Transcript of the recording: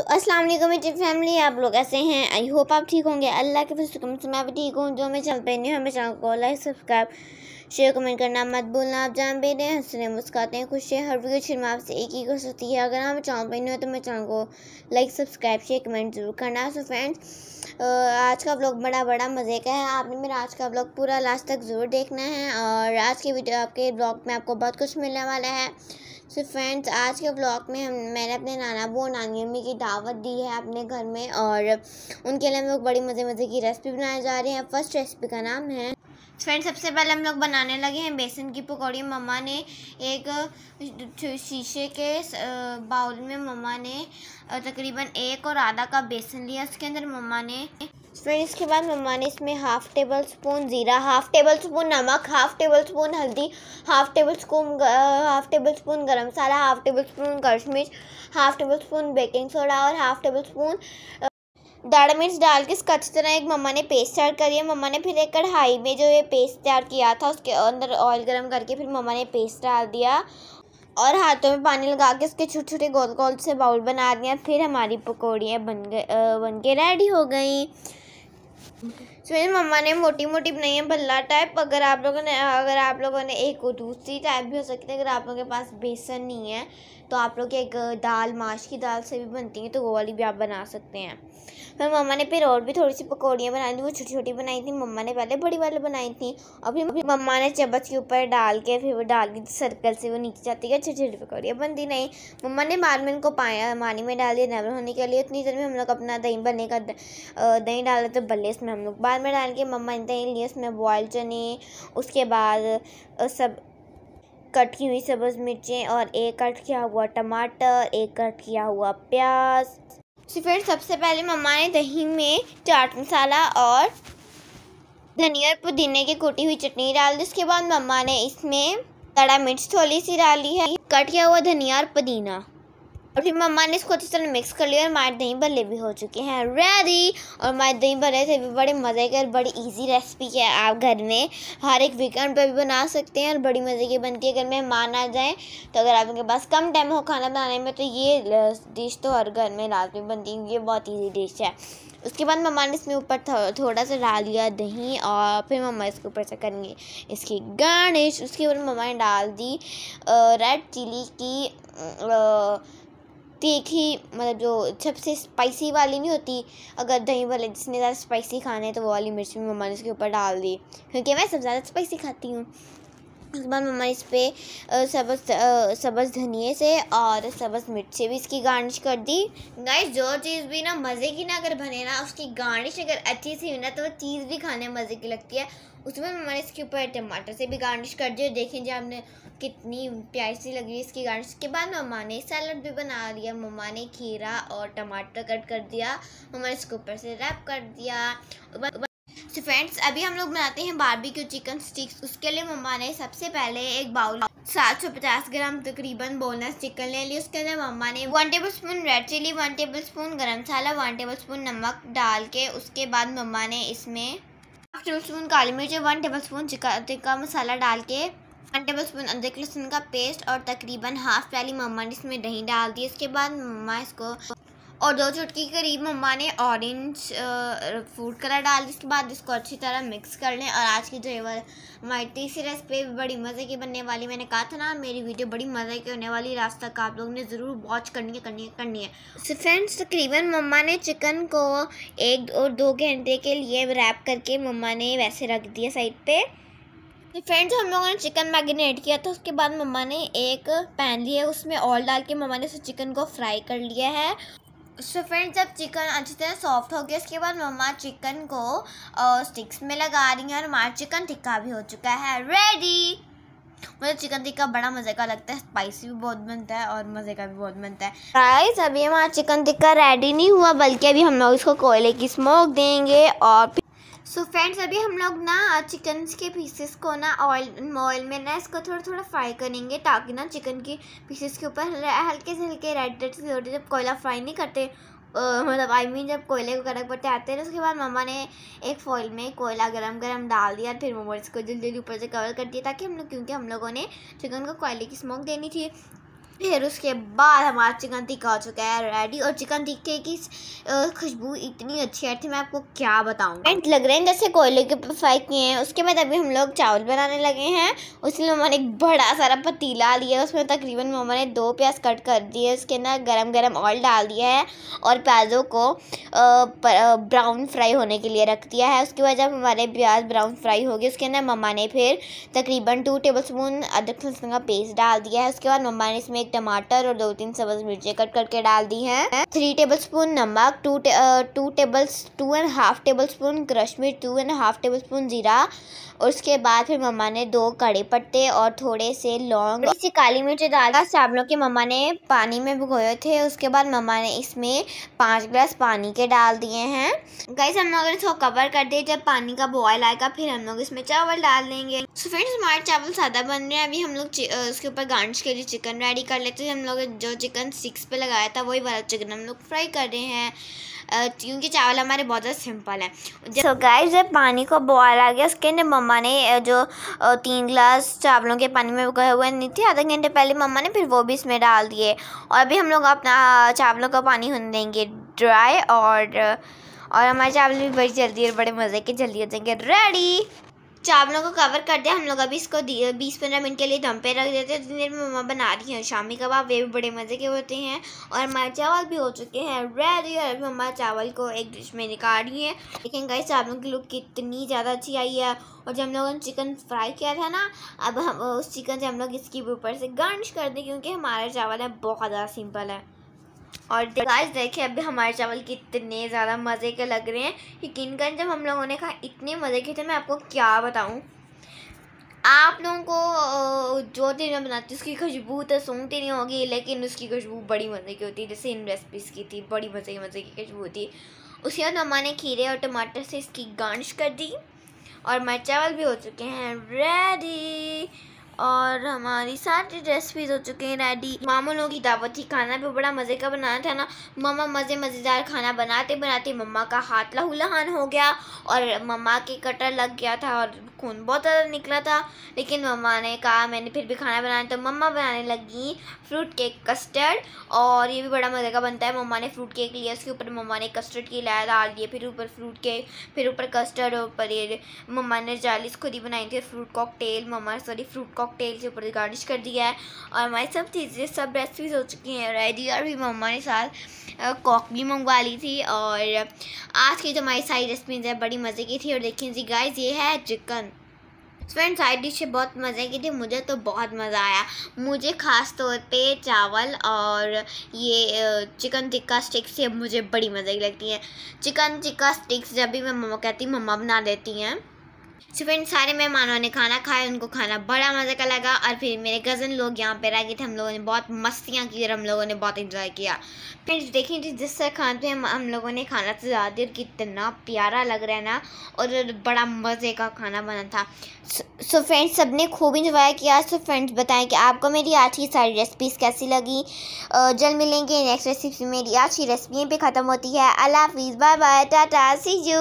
तो अस्सलाम वालेकुम मेरी फैमिली आप लोग ऐसे हैं आई होप आप ठीक होंगे अल्लाह के फिर से मैं भी ठीक हूँ जो मैं चल पे नहीं हूँ हमें चैनल को लाइक सब्सक्राइब शेयर कमेंट करना मत भूलना आप जान भी रहे हंसने मुस्काते हैं खुश हैं हर वीडियो शेयर में आपसे एक ही कर होती है अगर आप चैनल पर नहीं हो तो मैं चैनल को लाइक सब्सक्राइब शेयर कमेंट जरूर करना सो फ्रेंड्स आज का ब्लॉग बड़ा बड़ा मज़े का है आपने मेरा आज का ब्लॉग पूरा लास्ट तक ज़रूर देखना है और आज की वीडियो आपके ब्लॉग में आपको बहुत कुछ मिलने वाला है सो फ्रेंड्स आज के ब्लॉग में हम मैंने अपने नाना बो नानी अम्मी की दावत दी है अपने घर में और उनके लिए हम लोग बड़ी मज़े मज़े की रेसिपी बनाए जा रहे हैं फर्स्ट रेसिपी का नाम है फ्रेंड्स सबसे पहले हम लोग बनाने लगे हैं बेसन की पकौड़ी मम्मा ने एक शीशे के बाउल में मम्मा ने तकरीबन एक और आधा कप बेसन लिया उसके अंदर मम्मा ने फ्रेंड इसके बाद मम्मा ने इसमें हाफ टेबल स्पून ज़ीरा हाफ टेबल स्पून नमक हाफ टेबल स्पून हल्दी half tablespoon half tablespoon garam masala half tablespoon Kashmir half tablespoon baking soda और हाफ टेबल स्पून दाढ़ मिर्च डाल के इसका अच्छी तरह एक मम्मा ने पेस्ट तैयार कर दिया मम्मा ने फिर एक कढ़ाई में जो ये पेस्ट तैयार किया था उसके अंदर ऑयल गर्म करके फिर मम्मा ने पेस्ट डाल दिया और हाथों में पानी लगा के उसके छोटे छोटे गोल गोल से बाउल बना दिया फिर हमारी पकौड़ियाँ बन गए बन के रेडी हो गई सो so, मम्मा ने मोटी मोटी बनाई है भल्ला टाइप अगर आप लोगों ने अगर आप लोगों ने एक दूसरी टाइप भी हो सकती है अगर आप लोगों के पास बेसन नहीं है तो आप लोग एक दाल माश की दाल से भी बनती है तो वो वाली भी आप बना सकते हैं फिर मम्मा ने फिर और भी थोड़ी सी पकौड़ियाँ बनाई थी वो छोटी छोटी बनाई थी मम्मा ने पहले बड़ी वाली बनाई थी और फिर मम्मा ने चम्मच के ऊपर डाल के फिर वो डाल दी सर्कल से वो नीचे जाती है छोटी छोटी पकौड़ियाँ बनती नहीं मम्मा ने बाद में इनको पानी में डाल दिया नरम होने के लिए उतनी देर में हम लोग अपना दही बनने का दही डाले तो बल्ले इसमें हम लोग बाद में डाल के मम्मा ने दही लिए उसमें बॉयल चने उसके बाद सब कट की हुई सब्ज मिर्चें और एक कट किया हुआ टमाटर एक कट किया हुआ प्याज तो फिर सबसे पहले मम्मा ने दही में चाट मसाला और धनिया और पुदीने की कूटी हुई चटनी डाल दी उसके बाद मम्मा ने इसमें कड़ा मिर्च थोड़ी सी डाली है कट किया हुआ धनिया और पुदीना और फिर मम्मा ने इसको अच्छी तरह मिक्स कर लिया और हमारे दही भल्ले भी हो चुके हैं रेडी और हमारे दही भल्ले थे भी बड़े मज़े के और बड़ी इजी रेसिपी है आप घर में हर एक वीकेंड पर भी बना सकते हैं और बड़ी मज़े की बनती है अगर मेहमान आ जाए तो अगर आपके पास कम टाइम हो खाना बनाने में तो ये डिश तो हर घर में में बनती है ये बहुत ईजी डिश है उसके बाद मम्मा ने इसमें ऊपर थोड़ा सा डाल दिया दही और फिर मम्मा इसके ऊपर से करेंगे इसकी गार्निश उसके ऊपर मम्मा ने डाल दी रेड चिली की आ, तीखी मतलब जो सबसे स्पाइसी वाली नहीं होती अगर दही वाले जिसने ज़्यादा स्पाइसी खाने हैं तो वो वाली मिर्च भी मम्मा ने उसके ऊपर डाल दी क्योंकि मैं सब ज़्यादा स्पाइसी खाती हूँ उसके बाद मम्मा इस पर सबज सबज धनिए से और सबज मिर्च से भी इसकी गार्निश कर दी गाइस जो चीज़ भी ना मज़े की ना अगर बने ना उसकी गार्निश अगर अच्छी सी हुई ना तो वो चीज़ भी खाने में मज़े की लगती है उसमें ने इसके ऊपर टमाटर से भी गार्निश कर दी और देखें जी आपने कितनी प्यारी लग रही इसकी गार्निश के बाद मम्मा ने सैलड भी बना लिया मम्मा ने खीरा और टमाटर कट कर दिया मम्मा ने इसके ऊपर से रैप कर दिया सो फ्रेंड्स अभी हम लोग बनाते हैं बारबी क्यू चिकन स्टिक्स उसके लिए मम्मा ने सबसे पहले एक बाउल सात सौ पचास ग्राम तकरीबन बोनस चिकन ले लिया उसके अंदर मम्मा ने one tablespoon red chilli one tablespoon garam masala one tablespoon नमक डाल के उसके बाद मम्मा ने इसमें हाफ टेबल स्पून काली मिर्च one tablespoon chicken tikka masala डाल के वन टेबल स्पून अदरक लहसुन का पेस्ट और तकरीबन हाफ प्याली मम्मा ने इसमें दही डाल दी इसके बाद मम्मा इसको और दो चुटकी करीब मम्मा ने ऑरेंज फूड कलर डाल इसके बाद इसको अच्छी तरह मिक्स कर लें और आज की जो ये हमारी तीसरी रेसिपी बड़ी मज़े की बनने वाली मैंने कहा था ना मेरी वीडियो बड़ी मज़े की होने वाली रास्ता तक आप लोग ने ज़रूर वॉच करनी है करनी है करनी है सो फ्रेंड्स तकरीबन मम्मा ने चिकन को एक और दो घंटे के लिए रैप करके मम्मा ने वैसे रख दिया साइड पर फ्रेंड्स हम लोगों ने चिकन मैगिनेट किया था उसके बाद मम्मा ने एक पैन लिया उसमें ऑयल डाल के मम्मा ने उस चिकन को फ्राई कर लिया है सो फ्रेंड जब चिकन अच्छी तरह सॉफ्ट हो गया उसके बाद मम्मा चिकन को स्टिक्स में लगा रही हैं और हमारा चिकन टिक्का भी हो चुका है रेडी मुझे चिकन टिक्का बड़ा मज़े का लगता है स्पाइसी भी बहुत बनता है और मज़े का भी बहुत बनता है राइस अभी हमारा चिकन टिक्का रेडी नहीं हुआ बल्कि अभी हम लोग इसको कोयले की स्मोक देंगे और सो फ्रेंड्स अभी हम लोग ना चिकन के पीसेस को ना ऑयल ऑयल में ना इसको थोड़ा थोड़ा फ्राई करेंगे ताकि ना चिकन के पीसेस के ऊपर हल्के से हल्के रेड रेड से होते जब कोयला फ्राई नहीं करते मतलब आई मीन जब कोयले को गर्म करते आते हैं तो उसके बाद मम्मा ने एक फॉइल में कोयला गरम गरम डाल दिया फिर मोमोज इसको जल्दी जल्दी ऊपर से कवर कर दिया ताकि हम लोग क्योंकि हम लोगों ने चिकन को कोयले की स्मोक देनी थी फिर उसके बाद हमारा चिकन टिक्का हो चुका है रेडी और चिकन टिक्के की खुशबू इतनी अच्छी आई थी मैं आपको क्या बताऊँ एंड लग रहे हैं जैसे कोयले के फ्राई किए हैं उसके बाद अभी हम लोग चावल बनाने लगे हैं उसमें मैंने एक बड़ा सारा पतीला लिया उसमें तकरीबन मम्मा ने दो प्याज कट कर दिए उसके अंदर गर्म गर्म ऑयल डाल दिया है और प्याज़ों को ब्राउन फ्राई होने के लिए रख दिया है उसके बाद जब हमारे प्याज ब्राउन फ्राई हो गए उसके अंदर मम्मा ने फिर तकरीबन टू टेबल स्पून अदरक लहसुन का पेस्ट डाल दिया है उसके बाद मम्मा ने इसमें टमाटर और दो तीन सब्ज मिर्चें कट करके डाल दी हैं थ्री टेबल स्पून नमक two two table two and half tablespoon crush मिर्च two and half tablespoon जीरा और उसके बाद फिर मम्मा ने दो कड़े पत्ते और थोड़े से लौंग इसी काली मिर्च डाला साबलों के मम्मा ने पानी में भिगोए थे उसके बाद मम्मा ने इसमें पाँच गिलास पानी के डाल दिए हैं गाइस हम लोग इसको कवर कर दिए जब पानी का बॉयल आएगा फिर हम लोग इसमें चावल डाल देंगे सो फ्रेंड्स हमारे चावल सादा बन रहे हैं अभी हम लोग उसके ऊपर गार्निश के लिए चिकन रेडी कर कर लेते हैं हम लोग जो चिकन सिक्स पे लगाया था वही वाला चिकन हम लोग फ्राई कर रहे हैं क्योंकि चावल हमारे बहुत ज़्यादा सिंपल है सो गाय जब पानी को बॉयल आ गया उसके अंदर मम्मा ने जो तीन गिलास चावलों के पानी में गए हुए नहीं थे आधा घंटे पहले मम्मा ने फिर वो भी इसमें डाल दिए और अभी हम लोग अपना चावलों का पानी होने देंगे ड्राई और और हमारे चावल भी बड़ी जल्दी और बड़े मज़े के जल्दी हो जाएंगे रेडी चावलों को कवर कर दिया हम लोग अभी इसको बीस पंद्रह मिनट के लिए दम पे रख देते हैं जितनी देर में मम्मा बना रही हैं शामी कबाब वे भी बड़े मज़े के होते हैं और हमारे चावल भी हो चुके हैं रेडी और अभी मम्मा चावल को एक डिश में निकाल रही हैं लेकिन गई चावलों की लुक कितनी ज़्यादा अच्छी आई है और जब हम लोगों ने चिकन फ्राई किया था ना अब हम उस चिकन से हम लोग इसके ऊपर से गार्निश कर दें क्योंकि हमारा चावल है बहुत ज़्यादा सिंपल है और गाइस देखिए अभी हमारे चावल कितने ज़्यादा मज़े के लग रहे हैं यकीन कर जब हम लोगों ने कहा इतने मज़े के थे मैं आपको क्या बताऊँ आप लोगों को जो दिन मैं बनाती उसकी खुशबू तो सूंघती नहीं होगी लेकिन उसकी खुशबू बड़ी मज़े की होती है जैसे इन रेसिपीज़ की थी बड़ी मज़े की मज़े की खुशबू होती है उसके बाद मम्मा ने खीरे और टमाटर से इसकी गार्निश कर दी और हमारे चावल भी हो चुके हैं रेडी और हमारी सारी रेसिपीज हो चुके हैं रेडी मामा लोगों की दावत थी खाना भी बड़ा मज़े का बनाना था ना मम्मा मज़े मज़ेदार खाना बनाते बनाते मम्मा का हाथ लहू लहान हो गया और मम्मा के कटर लग गया था और खून बहुत ज़्यादा निकला था लेकिन मम्मा ने कहा मैंने फिर भी खाना बनाया तो मम्मा बनाने लगी फ्रूट केक कस्टर्ड और ये भी बड़ा मज़े का बनता है मम्मा ने फ्रूट केक लिया उसके ऊपर मम्मा ने कस्टर्ड की लाया डाल दिया फिर ऊपर फ्रूट केक फिर ऊपर कस्टर्ड और ऊपर ये मम्मा ने जालीस खुद ही बनाई थी फ्रूट कॉकटेल मम्मा सॉरी फ्रूट कॉक मॉकटेल के ऊपर गार्निश कर दिया है और हमारी सब चीज़ें सब रेसिपीज हो चुकी हैं रेडी और भी मम्मा ने साथ कॉक भी मंगवा ली थी और आज की जो हमारी सारी रेसिपीज है बड़ी मज़े की थी और देखिए जी गाइज ये है चिकन फ्रेंड साइड डिश बहुत मज़े की थी मुझे तो बहुत मज़ा आया मुझे ख़ास तौर पे चावल और ये चिकन टिक्का स्टिक्स ये मुझे बड़ी मज़े की लगती हैं चिकन टिक्का स्टिक्स जब भी मैं मम्मा कहती मम्मा बना देती हैं फ्रेंड सारे मेहमानों ने खाना खाया उनको खाना बड़ा मज़े का लगा और फिर मेरे कज़न लोग यहाँ पे रह गए थे हम लोगों ने बहुत मस्तियाँ की और हम लोगों ने बहुत इन्जॉय किया फ्रेंड्स देखें जी जिस तरह पे हम हम लोगों ने खाना सजा दिया और कितना प्यारा लग रहा है ना और बड़ा मज़े का खाना बना था सो फ्रेंड्स सब ने खूब इन्जॉय किया सो फ्रेंड्स बताएँ कि आपको मेरी आज की सारी रेसिपीज़ कैसी लगी जल्द मिलेंगे नेक्स्ट रेसिपी मेरी आज की रेसिपी पे ख़त्म होती है अल्लाह हाफिज़ bye bye tata see you